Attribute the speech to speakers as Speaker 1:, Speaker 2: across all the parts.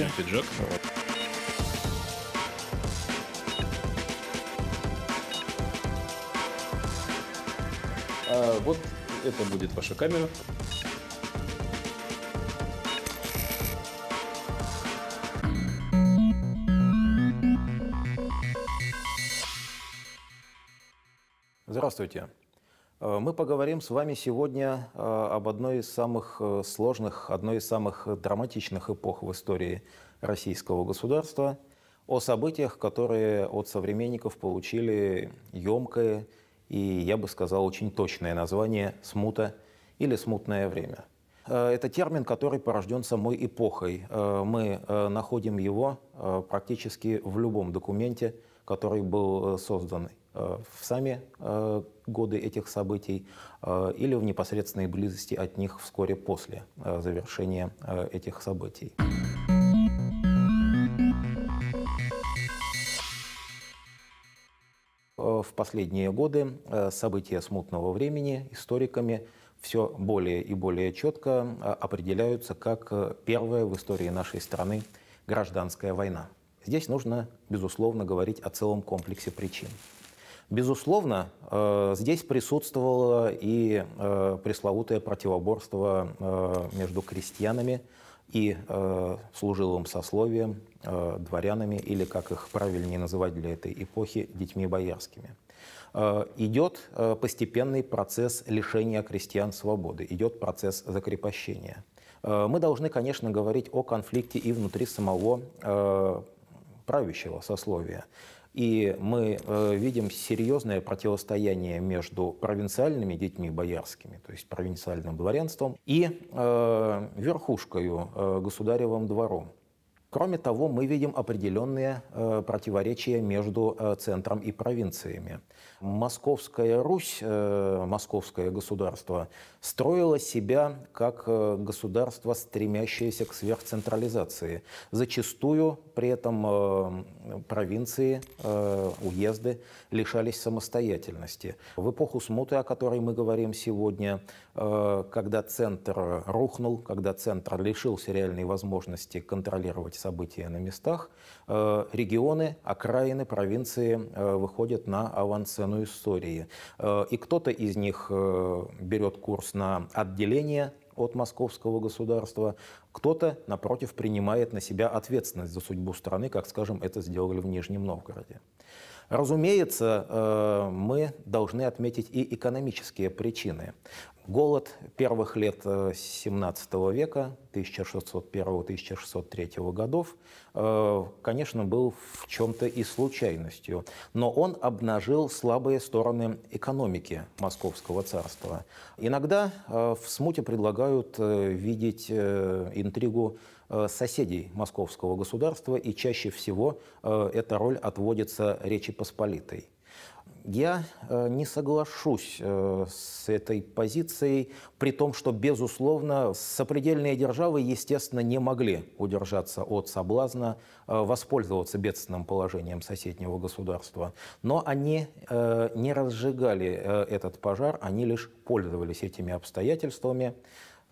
Speaker 1: Спасибо. Пиджак.
Speaker 2: А вот это будет ваша камера. Здравствуйте. Э, мы поговорим с вами сегодня э, об одной из самых э, сложных, одной из самых драматичных эпох в истории российского государства, о событиях, которые от современников получили емкое и, я бы сказал, очень точное название «смута» или «смутное время». Это термин, который порожден самой эпохой. Мы находим его практически в любом документе, который был создан в сами годы этих событий э, или в непосредственной близости от них вскоре после э, завершения э, этих событий. в последние годы события смутного времени историками все более и более четко определяются как первая в истории нашей страны гражданская война. Здесь нужно, безусловно, говорить о целом комплексе причин. Безусловно, э, здесь присутствовало и э, пресловутое противоборство э, между крестьянами и служилым сословием, дворянами, или, как их правильнее называть для этой эпохи, детьми боярскими идет постепенный процесс лишения крестьян свободы, идет процесс закрепощения. Мы должны, конечно, говорить о конфликте и внутри самого правящего сословия. И мы э, видим серьезное противостояние между провинциальными детьми боярскими, то есть провинциальным дворянством, и э, верхушкою, э, государевым двором. Кроме того, мы видим определенные э, противоречия между э, центром и провинциями. Московская Русь, э, московское государство, строило себя как э, государство, стремящееся к сверхцентрализации. Зачастую при этом э, провинции, э, уезды лишались самостоятельности. В эпоху смуты, о которой мы говорим сегодня, Э, когда центр рухнул, когда центр лишился реальной возможности контролировать события на местах, э, регионы, окраины, провинции э, выходят на авансцену истории. И кто-то из них берет курс на отделение от московского государства, кто-то, напротив, принимает на себя ответственность за судьбу страны, как, скажем, это сделали в Нижнем Новгороде. Разумеется, э, мы должны отметить и экономические причины. Голод первых лет 17 э, века, 1601-1603 годов, э, конечно, был в чем-то и случайностью, но он обнажил слабые стороны экономики Московского царства. Иногда в смуте предлагают видеть интригу Э, соседей московского государства, и чаще всего э, эта роль отводится Речи Посполитой. Я э, не соглашусь с этой позицией, при том, что, безусловно, сопредельные державы, естественно, не могли удержаться от соблазна воспользоваться бедственным положением соседнего государства. Но они не разжигали этот пожар, они лишь пользовались этими обстоятельствами.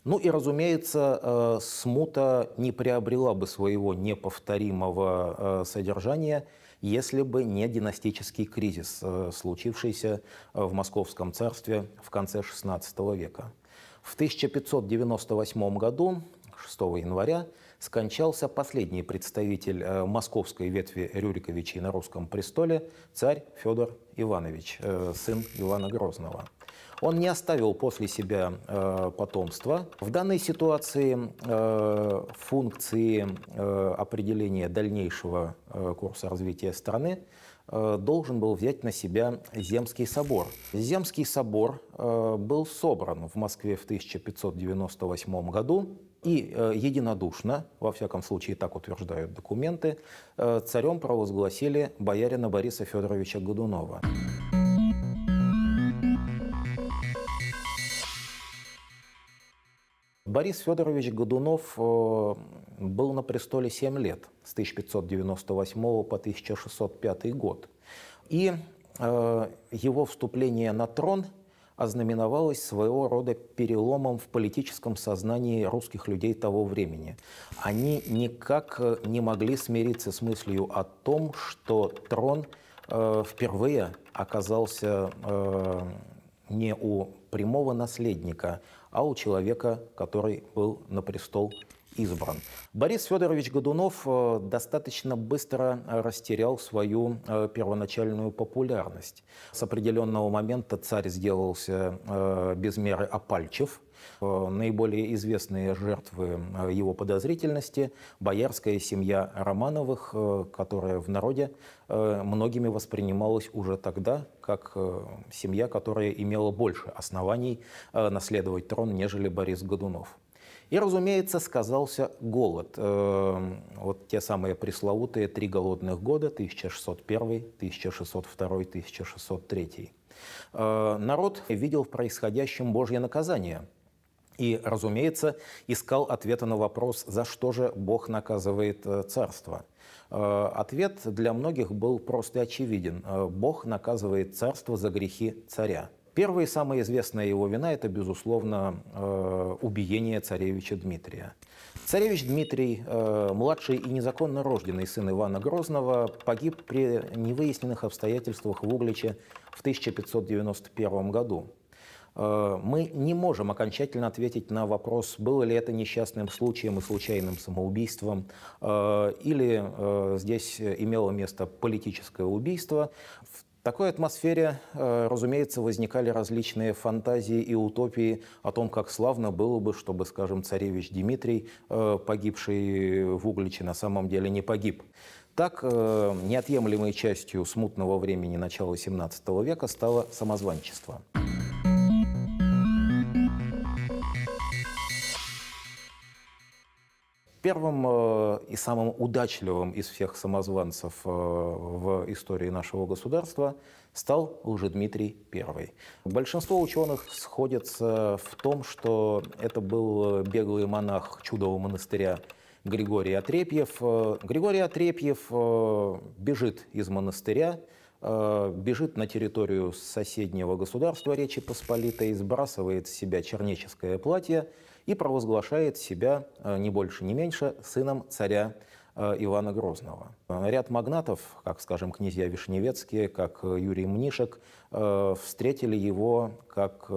Speaker 2: Ну и, разумеется, э, смута не приобрела бы своего неповторимого э, содержания, если бы не династический кризис, э, случившийся в Московском царстве в конце XVI века. В 1598 году, 6 января, скончался последний представитель московской ветви Рюриковичей на русском престоле, царь Федор Иванович, сын Ивана Грозного. Он не оставил после себя э, потомство. В данной ситуации э, функции э, определения дальнейшего э, курса развития страны э, должен был взять на себя Земский собор. Земский собор э, был собран в Москве в 1598 году и э, единодушно, во всяком случае так утверждают документы, э, царем провозгласили боярина Бориса Федоровича Годунова. Борис Федорович Годунов э, был на престоле 7 лет, с 1598 по 1605 год. И э, его вступление на трон ознаменовалось своего рода переломом в политическом сознании русских людей того времени. Они никак э, не могли смириться с мыслью о том, что трон впервые оказался не у прямого наследника, а у человека, который был на престол избран. Борис Федорович Годунов э, достаточно быстро растерял свою э, первоначальную популярность. С определенного момента царь сделался э, без меры опальчив, Наиболее известные жертвы его подозрительности – боярская семья Романовых, которая в народе многими воспринималась уже тогда как семья, которая имела больше оснований наследовать трон, нежели Борис Годунов. И, разумеется, сказался голод. Э, вот те самые пресловутые три голодных года 1601, 1602, 1603. Народ видел в происходящем Божье наказание – и, разумеется, искал ответа на вопрос, за что же Бог наказывает э, царство. Э, ответ для многих был просто очевиден. Бог наказывает царство за грехи царя. Первые самые известные его вина – это, безусловно, э, убиение царевича Дмитрия. Царевич Дмитрий, э, младший и незаконно рожденный сын Ивана Грозного, погиб при невыясненных обстоятельствах в Угличе в 1591 году. Э, мы не можем окончательно ответить на вопрос, было ли это несчастным случаем и случайным самоубийством, или здесь имело место политическое убийство. В такой атмосфере, э, разумеется, возникали различные фантазии и утопии о том, как славно было бы, чтобы, скажем, царевич Дмитрий, э, погибший в Угличе, на самом деле не погиб. Так, э, неотъемлемой частью смутного времени начала XVII века стало самозванчество – первым э, и самым удачливым из всех самозванцев э, в истории нашего государства стал уже Дмитрий I. Большинство ученых сходятся в том, что это был э, беглый монах чудового монастыря Григорий Отрепьев. Григорий Отрепьев бежит из монастыря, бежит на территорию соседнего государства Речи Посполитой, сбрасывает с себя чернеческое платье – и провозглашает себя э, не больше, не меньше сыном царя э, Ивана Грозного. Ряд магнатов, как, скажем, князья Вишневецкие, как э, Юрий Мнишек, встретили его как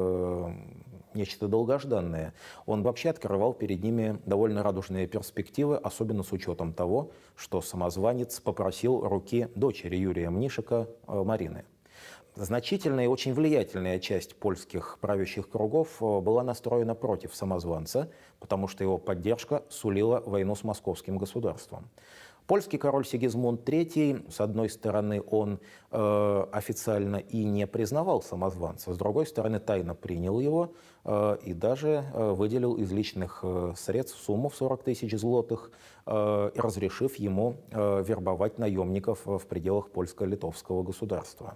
Speaker 2: нечто долгожданное. Он вообще открывал перед ними довольно радужные перспективы, особенно с учетом того, что самозванец попросил руки дочери Юрия Мнишека Марины значительная и очень влиятельная часть польских правящих кругов э, была настроена против самозванца, потому что его поддержка сулила войну с московским государством. Польский король Сигизмунд III, с одной стороны, он э, официально и не признавал самозванца, с другой стороны, тайно принял его э, и даже э, выделил из личных э, средств сумму в 40 тысяч злотых, э, разрешив ему э, вербовать наемников э, в пределах польско-литовского государства.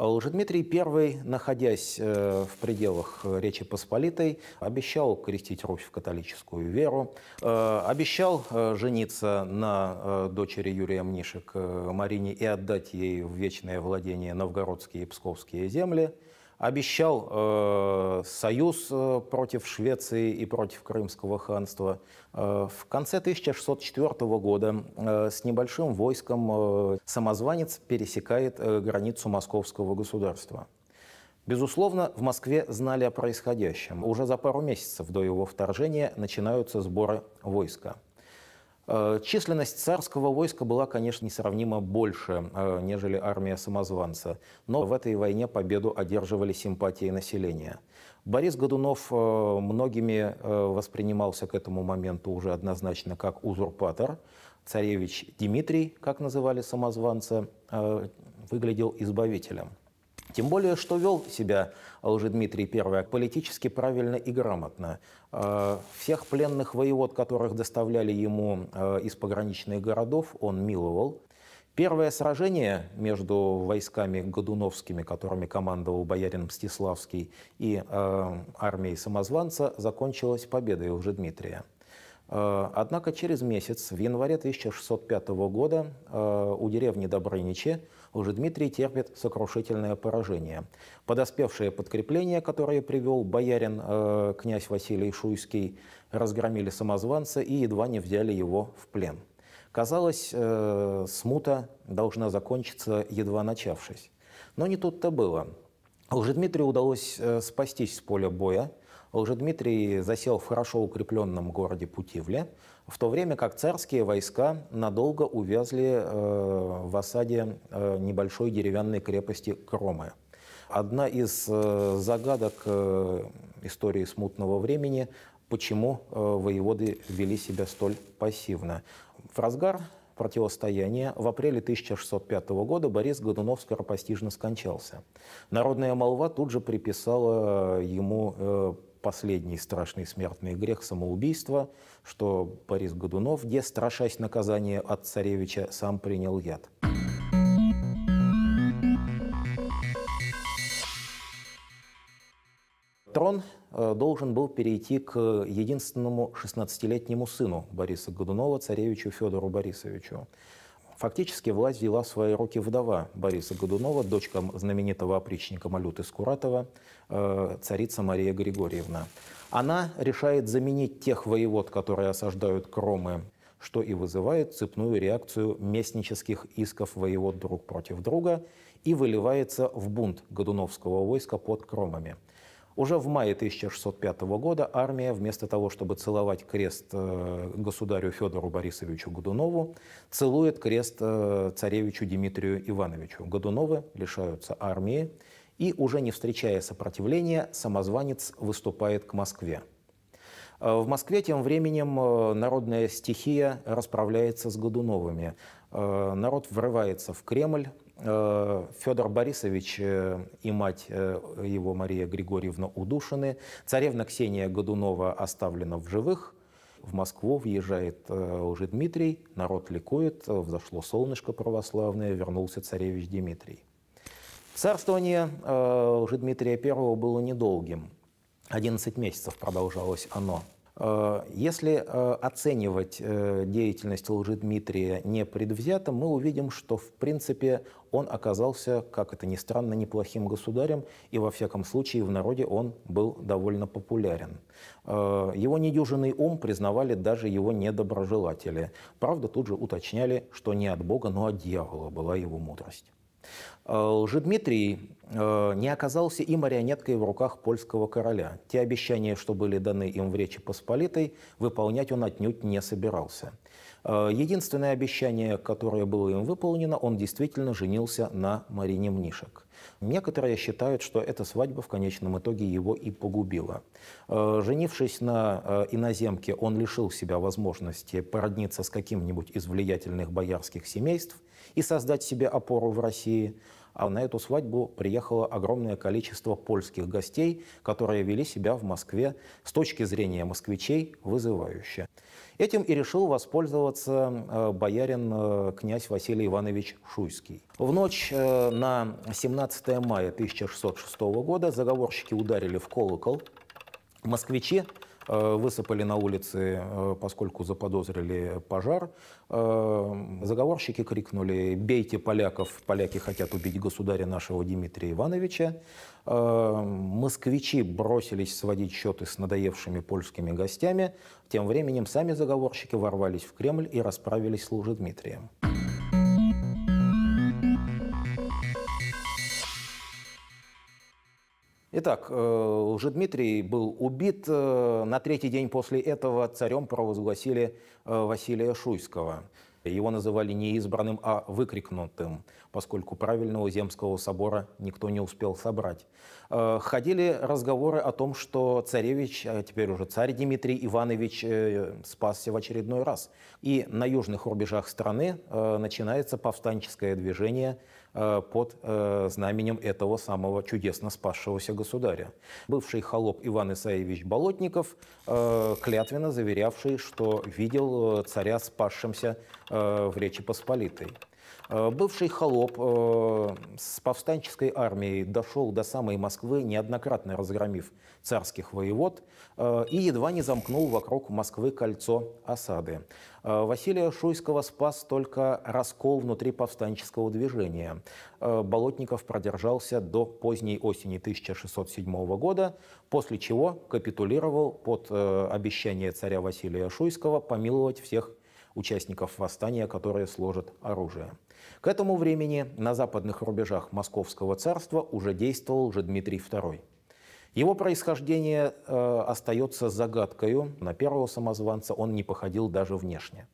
Speaker 2: Лжедмитрий а I, находясь э, в пределах Речи Посполитой, обещал крестить Русь в католическую веру, э, обещал э, жениться на дочери Юрия Мнишек Марине и отдать ей в вечное владение новгородские и псковские земли – обещал э, союз э, против Швеции и против Крымского ханства. Э, в конце 1604 года э, с небольшим войском э, самозванец пересекает э, границу московского государства. Безусловно, в Москве знали о происходящем. Уже за пару месяцев до его вторжения начинаются сборы войска – Э, численность царского войска была, конечно, несравнимо больше, э, нежели армия самозванца, но в этой войне победу одерживали симпатии населения. Борис Годунов э, многими воспринимался к этому моменту уже однозначно как узурпатор. Царевич Дмитрий, как называли самозванца, выглядел избавителем. Тем более, что вел себя уже Дмитрий I политически правильно и грамотно. А, всех пленных воевод, которых доставляли ему а, из пограничных городов, он миловал. Первое сражение между войсками Годуновскими, которыми командовал боярин Мстиславский, и а, армией самозванца закончилось победой уже Дмитрия. Однако через месяц, в январе 1605 года, у деревни Добрыничи уже Дмитрий терпит сокрушительное поражение. Подоспевшее подкрепление, которое привел боярин э, князь Василий Шуйский, разгромили самозванца и едва не взяли его в плен. Казалось, э, смута должна закончиться, едва начавшись. Но не тут-то было. Уже Дмитрию удалось э, спастись с поля боя, уже Дмитрий засел в хорошо укрепленном городе Путивле, в то время как царские войска надолго увязли э, в осаде э, небольшой деревянной крепости Кромы. Одна из э, загадок истории смутного времени почему воеводы вели себя столь пассивно. В разгар противостояния в апреле 1605 года Борис Годунов скоропостижно скончался. Народная молва тут же приписала ему последний страшный смертный грех – самоубийство, что Борис Годунов, где, страшась наказания от царевича, сам принял яд. Трон э, должен был перейти к единственному 16-летнему сыну Бориса Годунова, царевичу Федору Борисовичу. Фактически власть взяла в свои руки вдова Бориса Годунова, дочка знаменитого опричника Малюты Скуратова, э, царица Мария Григорьевна. Она решает заменить тех воевод, которые осаждают Кромы, что и вызывает цепную реакцию местнических исков воевод друг против друга и выливается в бунт Годуновского войска под Кромами – уже в мае 1605 года армия, вместо того, чтобы целовать крест э, государю Федору Борисовичу Годунову, целует крест э, царевичу Дмитрию Ивановичу. Годуновы лишаются армии, и уже не встречая сопротивления, самозванец выступает к Москве. Э, в Москве тем временем народная стихия расправляется с Годуновыми. Народ врывается в Кремль, Э, Федор Борисович э, и мать э, его Мария Григорьевна удушены. Царевна Ксения Годунова оставлена в живых. В Москву въезжает уже Дмитрий, народ ликует, взошло солнышко православное, вернулся царевич Дмитрий. Царствование уже Дмитрия I было недолгим. 11 месяцев продолжалось оно. Э, если э, оценивать э, деятельность Лжедмитрия непредвзято, мы увидим, что, в принципе, он оказался, как это ни странно, неплохим государем, и, во всяком случае, в народе он был довольно популярен. Его недюжинный ум признавали даже его недоброжелатели. Правда, тут же уточняли, что не от Бога, но от дьявола была его мудрость. Э, Лжедмитрий э, не оказался и марионеткой в руках польского короля. Те обещания, что были даны им в Речи Посполитой, выполнять он отнюдь не собирался. Э, единственное обещание, которое было им выполнено, он действительно женился на Марине Мнишек. Некоторые считают, что эта свадьба в конечном итоге его и погубила. Женившись на иноземке, он лишил себя возможности породниться с каким-нибудь из влиятельных боярских семейств – и создать себе опору в России. А на эту свадьбу приехало огромное количество польских гостей, которые вели себя в Москве с точки зрения москвичей вызывающе. Этим и решил воспользоваться э, боярин э, князь Василий Иванович Шуйский. В ночь э, на 17 мая 1606 года заговорщики ударили в колокол. Москвичи Э, высыпали на улицы, э, поскольку заподозрили пожар. Э, заговорщики крикнули «Бейте поляков! Поляки хотят убить государя нашего Дмитрия Ивановича!» Москвичи бросились сводить счеты с надоевшими польскими гостями. Тем временем сами заговорщики ворвались в Кремль и расправились с Лужедмитрием. Дмитрием. Итак, э, уже Дмитрий был убит. Э, на третий день после этого царем провозгласили э, Василия Шуйского. Его называли не избранным, а выкрикнутым, поскольку правильного земского собора никто не успел собрать. Э, ходили разговоры о том, что царевич, а теперь уже царь Дмитрий Иванович, э, спасся в очередной раз. И на южных рубежах страны начинается повстанческое движение под знаменем этого самого чудесно спасшегося государя. Бывший холоп Иван Исаевич Болотников, клятвенно заверявший, что видел царя спасшимся в Речи Посполитой. Э, бывший холоп э, с повстанческой армией дошел до самой Москвы, неоднократно разгромив царских воевод, э, и едва не замкнул вокруг Москвы кольцо осады. Василия Шуйского спас только раскол внутри повстанческого движения. Болотников продержался до поздней осени 1607 года, после чего капитулировал под обещание царя Василия Шуйского помиловать всех участников восстания, которые сложат оружие. К этому времени на западных рубежах Московского царства уже действовал же Дмитрий II. Его происхождение э, остается загадкою. На первого самозванца он не походил даже внешне.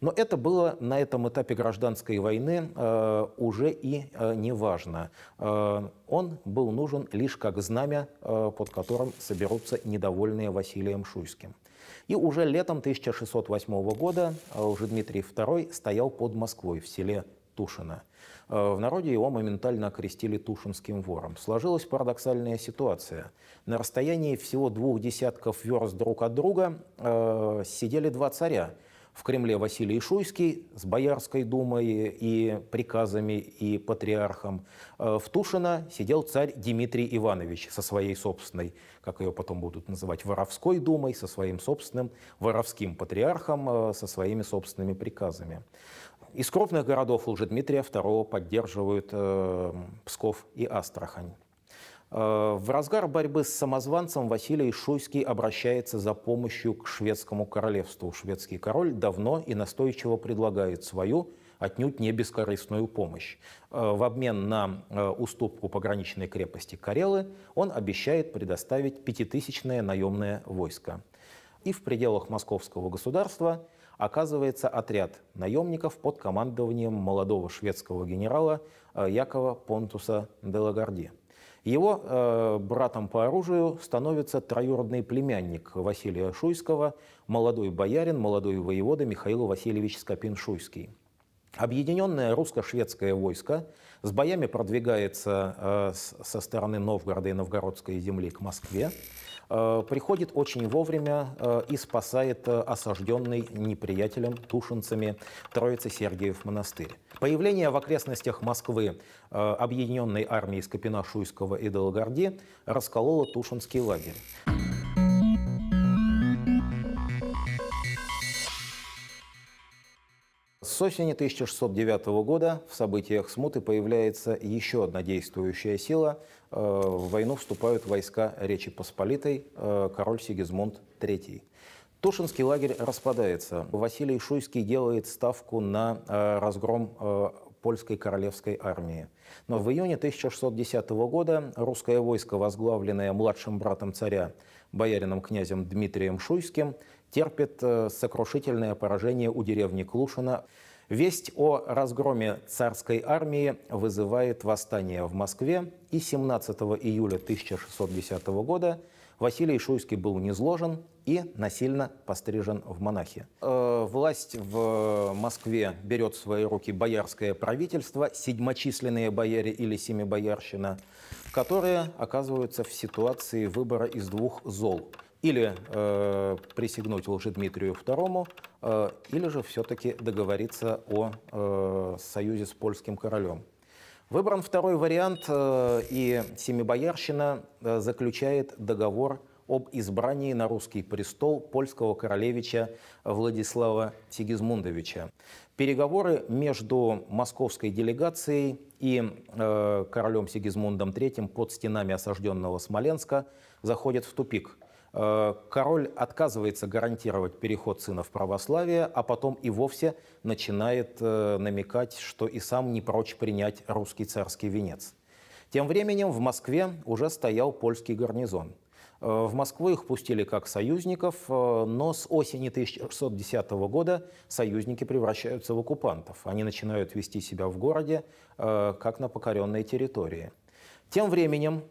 Speaker 2: Но это было на этом этапе гражданской войны э, уже и э, неважно. Э, он был нужен лишь как знамя, э, под которым соберутся недовольные Василием Шуйским – и уже летом 1608 года э, уже Дмитрий II стоял под Москвой в селе Тушино. Э, в народе его моментально окрестили Тушинским вором. Сложилась парадоксальная ситуация. На расстоянии всего двух десятков верст друг от друга э, сидели два царя – в Кремле Василий Шуйский с Боярской думой и приказами и патриархом. Э, в Тушино сидел царь Дмитрий Иванович со своей собственной, как ее потом будут называть, воровской думой, со своим собственным воровским патриархом, э, со своими собственными приказами. Из крупных городов уже Дмитрия II поддерживают э, Псков и Астрахань. Э, в разгар борьбы с самозванцем Василий Шуйский обращается за помощью к шведскому королевству. Шведский король давно и настойчиво предлагает свою отнюдь не бескорыстную помощь. Э, в обмен на э, уступку пограничной крепости Карелы он обещает предоставить пятитысячное наемное войско. И в пределах московского государства оказывается отряд наемников под командованием молодого шведского генерала Якова Понтуса де Лагарди – его э, братом по оружию становится троюродный племянник Василия Шуйского, молодой боярин, молодой воевода Михаил Васильевич Скопин-Шуйский. Объединенное русско-шведское войско с боями продвигается э, со стороны Новгорода и Новгородской земли к Москве. Э, приходит очень вовремя э, и спасает э, осажденный неприятелем тушенцами Троицы Сергиев монастырь. Появление в окрестностях Москвы объединенной армии Скопина-Шуйского и Долгорди раскололо Тушинский лагерь. С осени 1609 года в событиях смуты появляется еще одна действующая сила. Э, в войну вступают войска Речи Посполитой, э, король Сигизмунд III. Тушинский лагерь распадается. Василий Шуйский делает ставку на э, разгром польской королевской армии. Но в июне 1610 года русское войско, возглавленное младшим братом царя, боярином князем Дмитрием Шуйским, терпит э, сокрушительное поражение у деревни Клушина. Весть о разгроме царской армии вызывает восстание в Москве, и 17 июля 1610 года Василий Шуйский был низложен и насильно пострижен в монахи. Э, власть в Москве берет в свои руки боярское правительство, седьмочисленные бояре или семибоярщина, которые оказываются в ситуации выбора из двух зол или э, присягнуть Дмитрию II, э, или же все-таки договориться о э, союзе с польским королем. Выбран второй вариант, э, и Семибоярщина э, заключает договор об избрании на русский престол польского королевича Владислава Сигизмундовича. Переговоры между московской делегацией и э, королем Сигизмундом III под стенами осажденного Смоленска заходят в тупик – Э, король отказывается гарантировать переход сына в православие, а потом и вовсе начинает э, намекать, что и сам не прочь принять русский царский венец. Тем временем в Москве уже стоял польский гарнизон. Э, в Москву их пустили как союзников, но с осени 1610 года союзники превращаются в оккупантов. Они начинают вести себя в городе, как на покоренной территории. Тем временем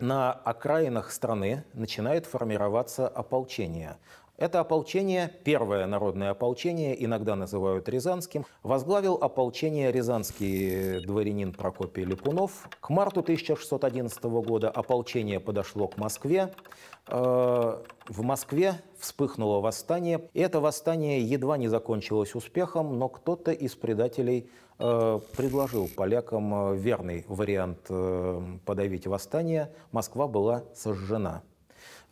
Speaker 2: на окраинах страны начинает формироваться ополчение. Это ополчение, первое народное ополчение, иногда называют Рязанским, возглавил ополчение рязанский дворянин Прокопий Липунов. К марту 1611 года ополчение подошло к Москве. Э, в Москве вспыхнуло восстание. И это восстание едва не закончилось успехом, но кто-то из предателей э, предложил полякам э, верный вариант подавить восстание. Москва была сожжена.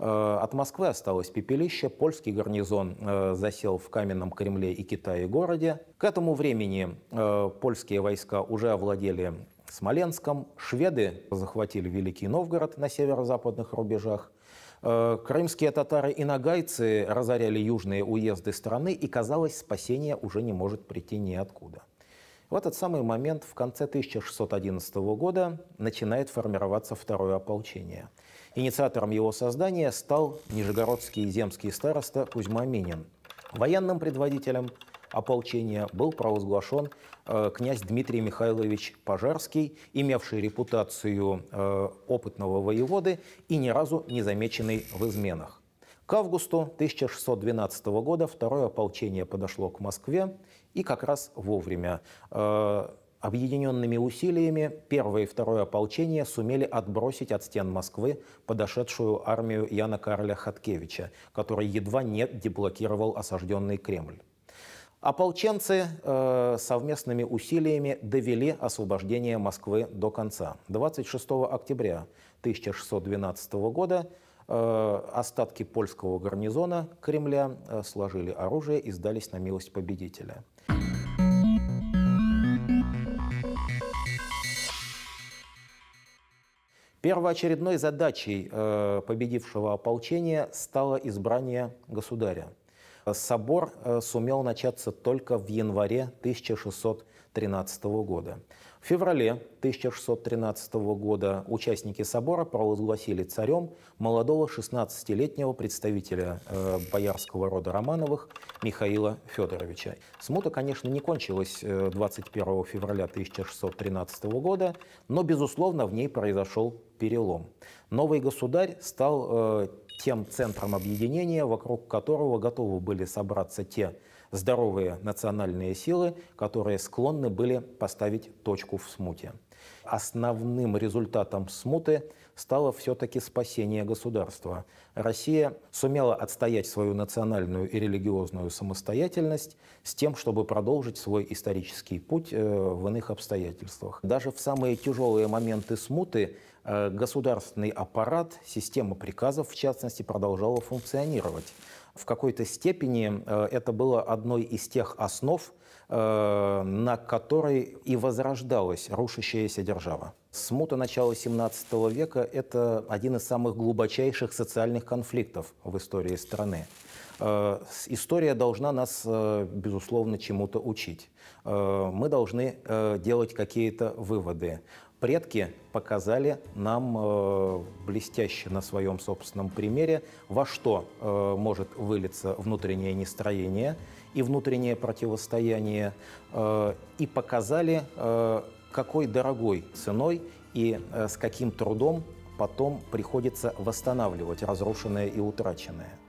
Speaker 2: Э, от Москвы осталось пепелище, польский гарнизон э, засел в каменном Кремле и Китае-городе. К этому времени э, польские войска уже овладели Смоленском, шведы захватили Великий Новгород на северо-западных рубежах, Крымские татары и нагайцы разоряли южные уезды страны, и, казалось, спасение уже не может прийти ниоткуда. В этот самый момент, в конце 1611 года, начинает формироваться второе ополчение – Инициатором его создания стал нижегородский земский староста Кузьма Минин. Военным предводителем ополчения был провозглашен э, князь Дмитрий Михайлович Пожарский, имевший репутацию э, опытного воеводы и ни разу не замеченный в изменах. К августу 1612 года второе ополчение подошло к Москве и как раз вовремя. Э, Объединенными усилиями первое и второе ополчение сумели отбросить от стен Москвы подошедшую армию Яна Карля Хаткевича, который едва не деблокировал осажденный Кремль. Ополченцы э, совместными усилиями довели освобождение Москвы до конца. 26 октября 1612 года э, остатки польского гарнизона Кремля э, сложили оружие и сдались на милость победителя. Первоочередной задачей э, победившего ополчения стало избрание государя. Собор э, сумел начаться только в январе 1600 1613 года. В феврале 1613 года участники собора провозгласили царем молодого 16-летнего представителя э, боярского рода Романовых Михаила Федоровича. Смута, конечно, не кончилась 21 э, февраля 1613 года, но, безусловно, в ней произошел перелом. Новый государь стал э, тем центром объединения, вокруг которого готовы были собраться те здоровые национальные силы, которые склонны были поставить точку в смуте. Основным результатом смуты стало все-таки спасение государства. Россия сумела отстоять свою национальную и религиозную самостоятельность с тем, чтобы продолжить свой исторический путь э, в иных обстоятельствах. Даже в самые тяжелые моменты смуты э, государственный аппарат, система приказов в частности, продолжала функционировать в какой-то степени э, это было одной из тех основ, э, на которой и возрождалась рушащаяся держава. Смута начала XVII века – это один из самых глубочайших социальных конфликтов в истории страны. Э, история должна нас, безусловно, чему-то учить. Мы должны делать какие-то выводы предки показали нам э, блестяще на своем собственном примере, во что э, может вылиться внутреннее нестроение и внутреннее противостояние, э, и показали, э, какой дорогой ценой и э, с каким трудом потом приходится восстанавливать разрушенное и утраченное.